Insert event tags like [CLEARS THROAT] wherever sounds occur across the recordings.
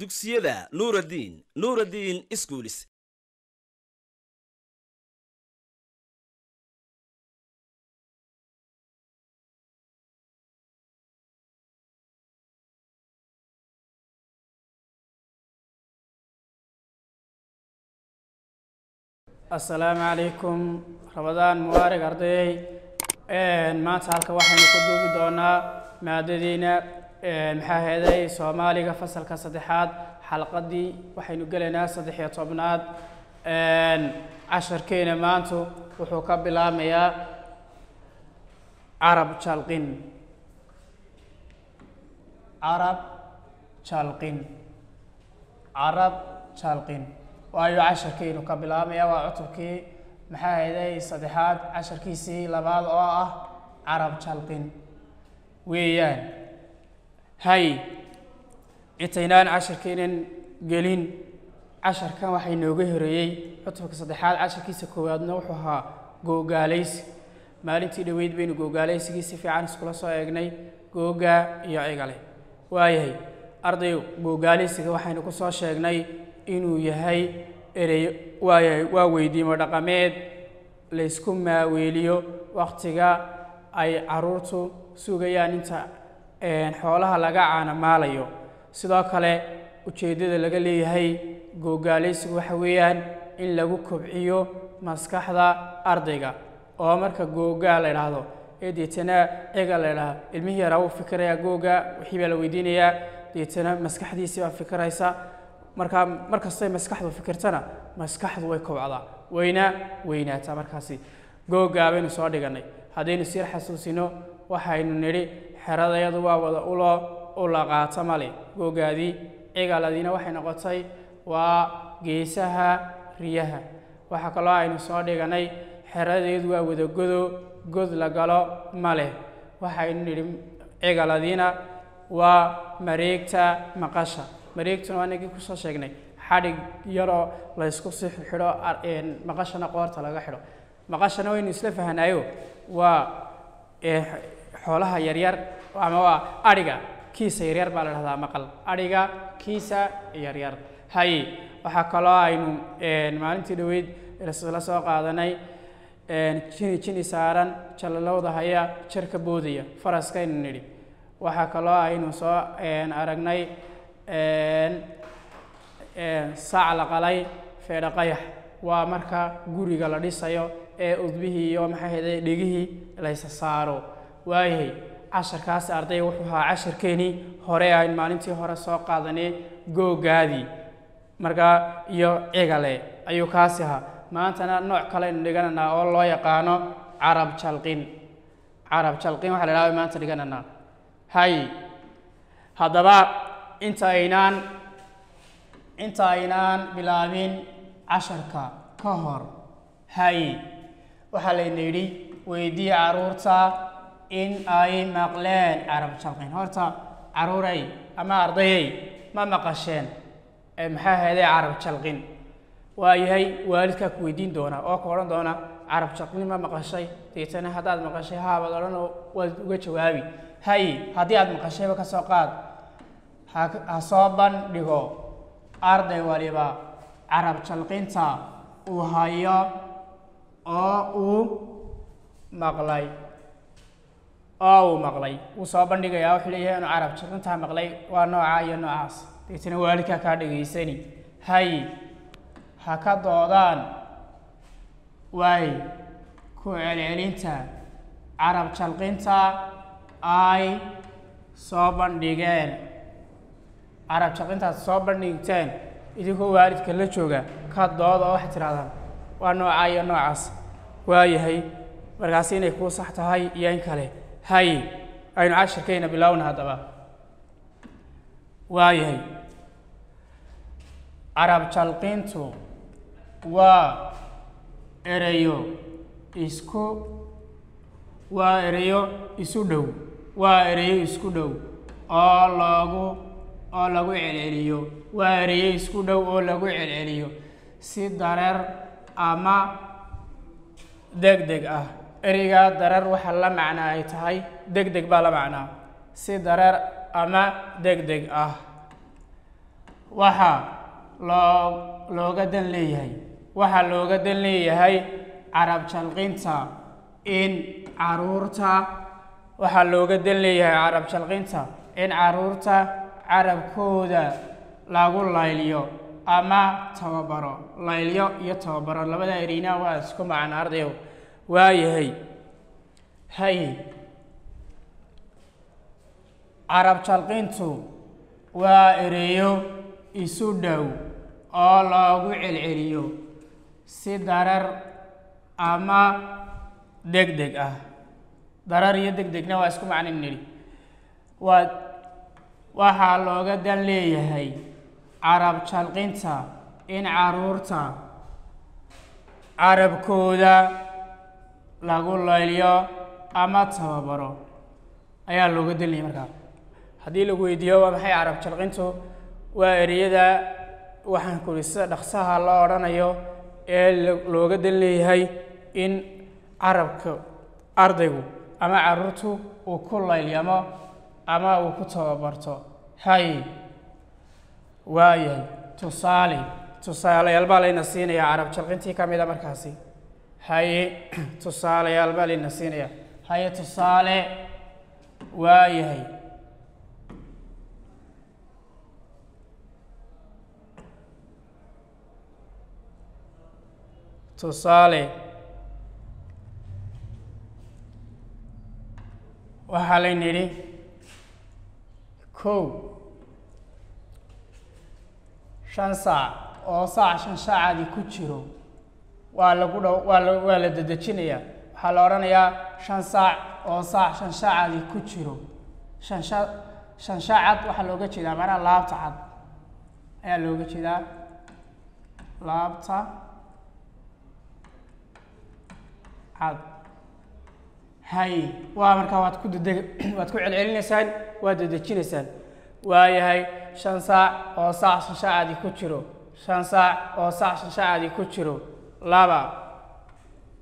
dugsiyada nuuraddiin nuuraddiin iskuulis asalaamu calaykum rabadaan mubaarig ardayey maanta halka waxaynu ku duubi doonaa maadadiina maxaa heeday soomaaliga fasalka saddexaad xalqadii waxaynu gelaynaa saddex iyo tobnaad casharkeena maanta wuxuu ka bilaabmayaa carab jalqin carab jalqin carab jalqin waayo casharkeenu ka bilaabmayaa waa cutubkii maxaa heeday saddexaad casharkiisii labaad oo ah carab jalqin weeyaan hay intaynaan casharkaynan gelin casharkan waxaa inooga horeeyey cutubka saddexaad casharkiisa koowaadna wuxuu ahaa googaalaysi maalintii dhoweyd baynu googaalaysigii si fiican iskula soo eegnay googaa iyo cigale waayahay arday googaalaysiga waxaynu ku soo sheegnay inuu yahay erey waayahay waa weydiimo dhaqameed laysku maaweeliyo wakhtiga ay caruurtu sugayaan inta xoolaha laga caanamaalayo sidoo kale ujeedada laga leeyahay googaalaysigu waxa weeyaan in lagu kobciyo maskaxda ardayga oo marka googaa la idhaahdo ee deetana ega la idhaahdo ilmihii yaraa wuu fikirayaa googa wixii baa la weydiinayaa deetana maskaxdiisii baa fikiraysa markaa markastay maskaxdu fikirtana maskaxdu way kobcdaa wayna weynaataa markaasi googaa baynu soo dhiganay haddaynu sir xasuusino waxaynu nidhi xeradayadu waa wada ulo ulaqaato male googaadii cigaladiina waxay noqotay waa geesaha riyaha waxaa kaloo aynu soo dhiganay xeradeedu waa wadagodo god la galo ma leh waxaynu nidhi cigaladiina waa mareegta maqasha mareegtuna waa ninkii kusoo sheegnay xadhig yaroo laysku si xidho maqashana qoorta laga xidho maqashana waynu isla fahnayo waa eh, xoolaha yaryar ama waa adhiga kiisa yaryar baa la dhahdaa maqal adhiga kiisa yaryar hay waxaa kaloo aynu maalintii dhaweyd la soo qaadanay jini jini saaran jalalowda haya jarka boodaya faraskaynu nidhi waxaa kaloo aynu soo aragnay saac la qalay feedha waa marka guriga la dhisayo ee udbihii iyo maxaa hede dhegihii laysa saaro waayahay casharkaasi arday wuxuu ahaa casharkeenii hore ayn maalintii hore soo qaadanay googaadi markaa iyo cigale ayuu kaasi ahaa maantana nooc kale aynu dhigananaa oo loo yaqaano carab jalqin carab jalqin waxa la haha maanta dhigananaa hay haddaba inta aynaan inta aynaan bilaabin casharka ka hor hay waxaa layna yidhi weydii caruurta in ay maqleen carab sharqin horta caruuray ama ardayay ma maqasheen maxaa heeday carab jalqin waayahay waalidkaa ku weydiin doona oo ka odhan doona carab jalqin ma maqashay deetana haddaad maqashay haabaad odhan oo waad uga jawaabi hay haddii aad maqashayba ka soo qaad ha soo bandhigo arday waliba carab jalqinta uu hayo oo uu maqlay oo uu maqlay wuu soo bandhigayaa wuxuu leeyahay inuu carab runtaa maqlay waa noocaa iyo noocaas dabeetana waalidkaa kaa dhegaysani hay ha ka doodaan waay ku celcelinta carab jalqinta ay soo bandhigeen carab jalqintaad soo bandhigteen idinkoo waalidka la jooga ka dooda oo waxay tidhahdaan waa noocaa iyo noocaas waayahay markaasi inay kuu sax tahay iyo in kale hay aynu cashirkayna bilowna haddaba waayahay carab jalqiintu waa ereyo isku waa ereyo isu dhow waa ereyo isku dhow oo loogu oo lagu celceliyo waa ereyo isku dhow oo lagu celceliyo si dareer ama deg deg ah ereygaa dareer waxa la macnaa ay tahay deg deg baa la macnaa si dareer ama deg deg ah waxaa loo looga dan leeyahay waxaa looga dan leeyahay carab jalqinta in caruurta waxaa looga dan leeyahay carab jalqinta in caruurta carabkooda lagu layliyo ama tababaro layliyo iyo tababaro labada ereyna waa isku macna ardayow waayahay hay carab jalqintu waa ereyo isu dhow oo loogu celceliyo si darar ama deg deg ah darar iyo deg degna waa isku macnin nidhi waa waxaa looga dan leeyahay carab jalqinta in caruurta carabkooda lagu layliyo ama tababaro ayaa looga delaya markaa haddii lagu weydiiyo waa maxay carab jalqintu waa ereyada waxaan ku dhaqsaha sida loo odhanayo ee looga dan leeyahay in carabka ardaygu ama caruurtu uu ku laylyamo ama uu ku tababarto hay waayahay tusaale tusaalayaal baa layna siinayaa carab jalqintii ka mida ah markaasi haye tusaalayaal baa laydna siinaya haye tusaale waayahay tusaale waxaa layna idhi kow shan saac oo saac shan saacadii ku jiro waa lagu dh waa la dedejinayaa waxaa la odhanayaa shan saac oo saac shan shaacadi ku jiro shan sha shan shaacad waxaa looga jeedaa macnaha laabta cad ayaa looga jeedaa laabta cad hay waa markaa waad ku dede [CLEARS THROAT] waad ku celcelinaysaan waad dedejinaysaan waayahay shan saac oo saac shan shaacadi ku jiro shan saac oo saac shan shaacadi ku jiro laba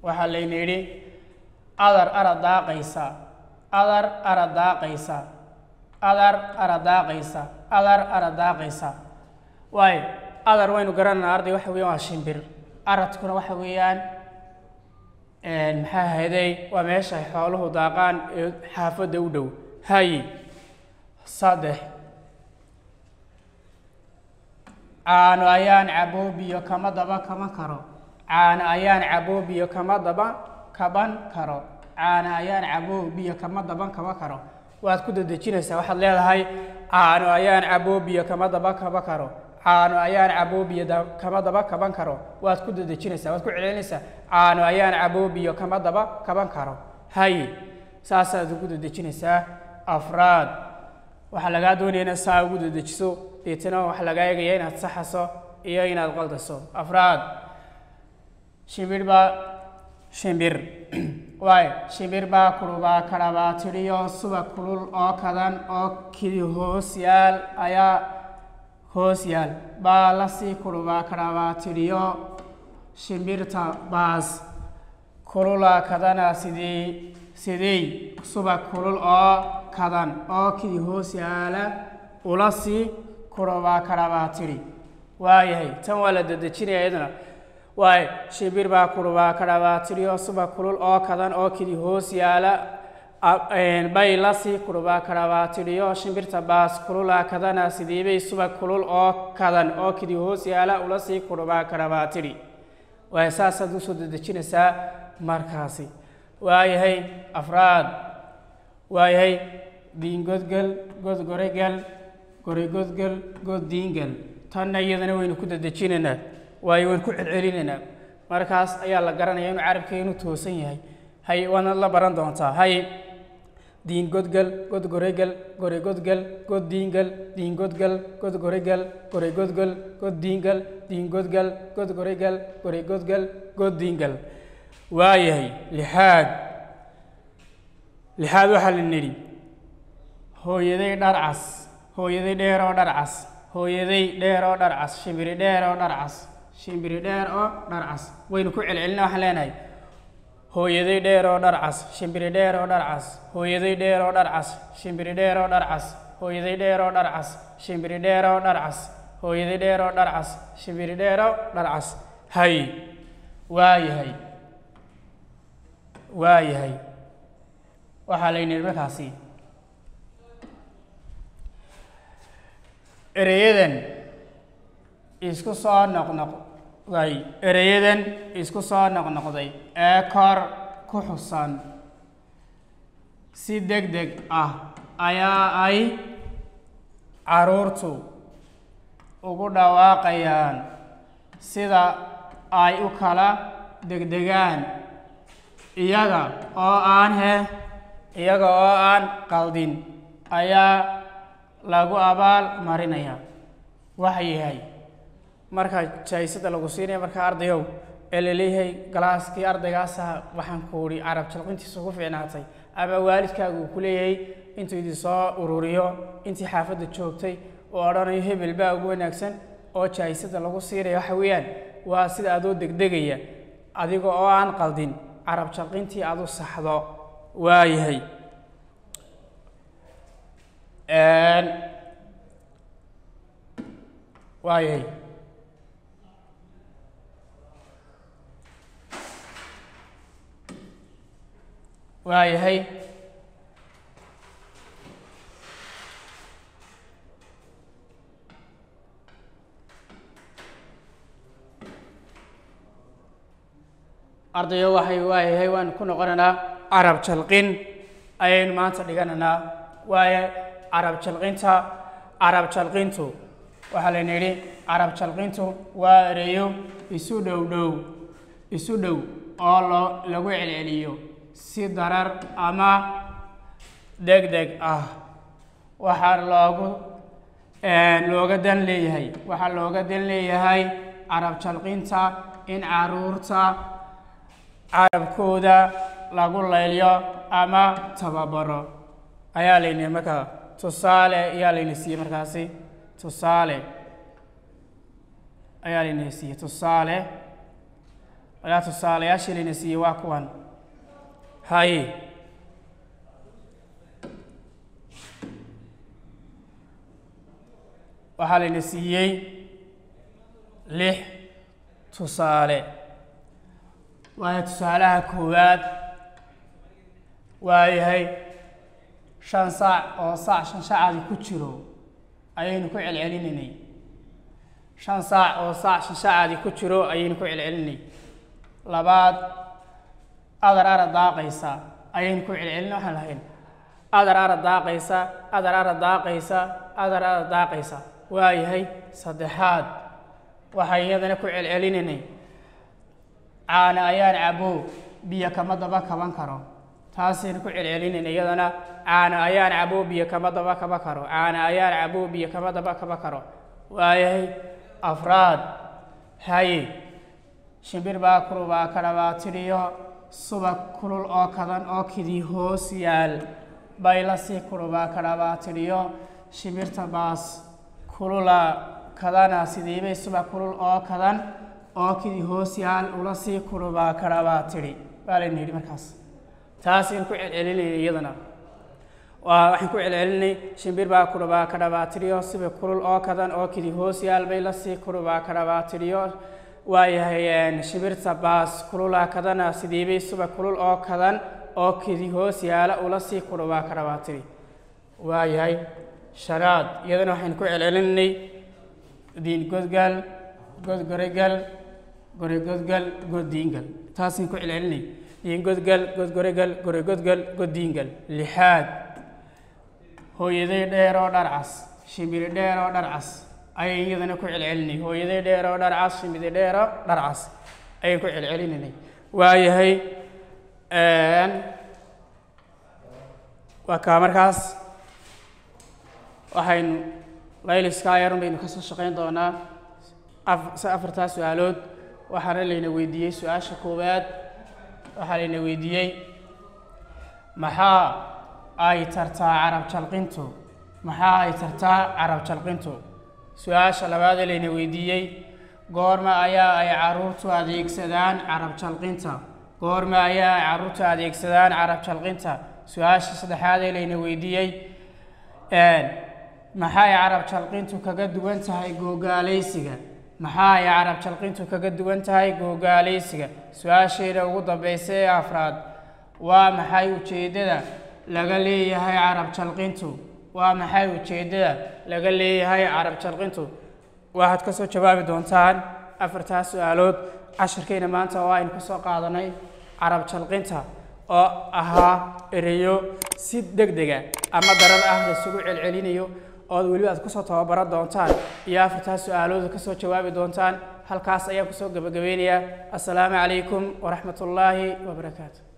waxaa layna yidhi adar ara daaqaysa adar ara daaqaysa adar ara daaqaysa adar ara daaqaysa waay adar waynu garananaa arday waxa weyaan waa shimbir aradkuna waxa weeyaan maxaa haday waa meesha ay xooluhu daaqaan ee xaafadda u dhow hayi saddex aanu ayaan cabo biyo kama daba kama karo caana ayaan cabo biyo kama daban kaban karo caana ayaan cabo biyo kama daban kama karo waad ku dadejinaysaa waxaad leedahay caano ayaan cabo biyo kama daba kaba karo caano ayaan cabo biyo kama daba kaban karo waad ku dadejinaysaa waad ku celinaysaa caano ayaan cabo biyo kama daba kaban karo hay saasaad ugu dadejinaysaa afraad waxaa lagaa doonaya inaad saa ugu dadejiso deetana waxaa lagaa eegayaa inaad saxaso iyo inaad qaldaso afraad shimbirh baa shimbir waay shimbir baa [CLEARS THROAT] kulubaa kadhabaa tidhiyo suba kulul oo kadan oo kidi hoos yaal ayaa hoos yaal baa lasii kulubaa kadhabaa tidhiyo shimbirta baas kululaa kadana sidii sidii suba kulul oo kadan oo kidi hoos yaala ula sii kulubaa kadhabaa tidhi waayahay tan waa la dadejinaya iyadana waay shibir baa kulubaa ka suba kulul oo kadan oo kidi hoos yaala bay baylasi kulubaa ka dhabaatidhiyo shimbirta baas kululaa kadana sidiibay suba kulul oo kadan oo kidi hoos yaala ulasii kulubaa ka dhabaatidhi waay saasaad usoo dedejinaysaa markaasi waayahay afraad waayahay diingodgel godgoregel god goddiingel tanna iyadana waynu ku dedejinaynaa waayo waan ku celcelinaynaa markaas ayaa la garanaya inuu carabkeenu toosan yahay hay waana la baran doontaa hay diingodgal godgoregal goregodgal goddiingal diingodgal godgoregal goregodgal goddiingal diingodgal godgoregal goregodgal goddiingal waayahay lixaad lixaad waxaa la nidhi hooyaday dhar cas hooyaday dheer oo dhar hooyaday dheer oo dhar cas shimiri dheer oo dhar shimbiri dheer oo dharcas waynu ku celcelina waxaan leenahay hooyaday dheer oo dharcas shimbiri dheer oo dharcas hooyaday dheer oo dharcas shimbiri dheer oo dharcas hooyaday dheer oo dharcas shimbiri dheer oo dharcas hooyaday dheer oo dharcas shimbiri dheer oo dharcas hay waayahay waayahay waxaa layni markaasi ereyadan isku soo noqnoqday ereyadan isku soo noqnoqday ee kor ku xusan si deg deg ah ayaa ay caruurtu ugu dhawaaqayaan sida ay u kala degdegaan iyaga oo aan he iyaga oo aan qaldin ayaa lagu abaal marinayaa waxa yahay markaa jaayisada lagu siinaya markaa ardayow ee laleeyahay galaaskii ardaygaasa waxaan ku uhi carab jalqintiisa ku fiicnaatay ama waalidkaaga uu ku leeyahay intuu idin soo ururiyo intii xaafadda joogtay oo odhanayo hebel baa ugu wanaagsan oo jaaysada lagu siinaya waxa weeyaan waa sida aadoo degdegaya adiga oo aan qaldin carab jalqintii aad u saxdo waayahay waayahay waa yahay ardayo waxay waa yahay waanu ku noqonaynaa carab jalqin ayaynu maanta dhiganaynaa waayo carab jalqinta carab jalqintu waxaa layna yidhi carab jalqintu waa ereeyo isu dhow dhow isu dhow oo loo lagu celceliyo si darar ama deg deg ah waxaa loogu eh, looga dan leeyahay waxaa looga dan leeyahay carab jalqinta in caruurta carabkooda lagu laylyo ama tababaro ayaa layni markaa tusaale ayaa layna siiyey markaasi tusaale ayaa layna siiyey tusaale ayaa tusaalayaashii layna siiyey waa kuwan hay waxaa layna siiyey lix tusaale waayo tusaalaha koowaad waayahay shan saac oo saac shan shacadi ku jiro ayaynu ku celcelinaynay shan saac oo saac shan shacadi ku jiro ayaynu ku celcelinay labaad adar ara daaqaysa ayaynu ku celcelina waxaan lahayn adar ara daaqaysa adar ara daaqaysa adar ara daaqaysa waayahay yahay saddexaad waxaan iyadana ku celcelinaynay caana ayaan cabo biyo kama daba kaban karo taasaynu ku celcelinaynay iyadana caana ayaan cabo biyo kama daba kaba karo caana ayaan cabo biyo kama daba kaba karo waayahay afraad haye shimbir baa kurubaa kadhabaa tiriyo subag kulul oo kadan oo kidii hoos yaal bay la baylasi kurubaa karabaa tidhiyo shibirta baas kulula kadana sidiibay subag kulul oo kadan oo kidii hoos yaal ula sii kurubaa karabaa tidhi baa layna yidhi markaas taas ku celcelinayna iyadana waxaan ku celcelinay shimbir baa kurubaa kadhabaa tidhiyo subag kulul oo kadan oo kidi hoos yaal bay la sii kurubaa kadhabaa tidhiyo waayahay shibirta baas kulula ah kadana sidiibay suba kulul oo kadan oo kidi hoos yaala ula sii kulubaa karabaatiri waayahay shanaad iyadana waxaynu ku celcelinaynay diin godgal godgoregal goregodgal goddiingal taasaynu ku celcelinay diin godgal godgoregal goregodgal goddiingal lixaad hooyaday dheer oo dharcas shimbiri dheer oo dharcas ayay iyadana ku celcelinay hooyaday dheero dhar casimide dheero dhar cas ayay ku celcelinanay waayahay waa kaa markaas waxaynu layliskaa yarun baynu kasoo soo shaqayn doonaa afartaa su-aalood waxaana layna weydiiyey su-aasha koowaad waxaa layna weydiiyey maxaa ay tartaa carab jalqintu maxaa ay tartaa carab jalqintu su-aasha labaadee layna weydiiyey goorma ayaa ay caruurtu adeegsadaan carab jalqinta goorma ayaa ay caruurtu adeegsadaan carab jalqinta su-aasha saddexaadee layna weydiiyey maxaay carab jalqintu kaga duwan tahay googaalaysiga maxaa ay carab jalqintu kaga duwan tahay googaalaysiga su-aasheyda ugu dambeysa ee afraad waa maxay ujeeddada laga leeyahay carab jalqintu waa maxay ujeeddada laga leeyahay carab jalqintu waxaad kasoo jawaabi doontaan afartaa su-aalood cashirkeyna maanta oo aynu ka soo qaadanay carab jalqinta oo ahaa ereyo si deg dega ama darada ah laisugu celcelinayo ood weliba aad kusoo tababaran doontaan iyo afartaa su-aalood ka soo jawaabi doontaan halkaas ayaan kusoo gabagabaynayaa assalaamu calaykum waraxmat ullaahi wabarakaatu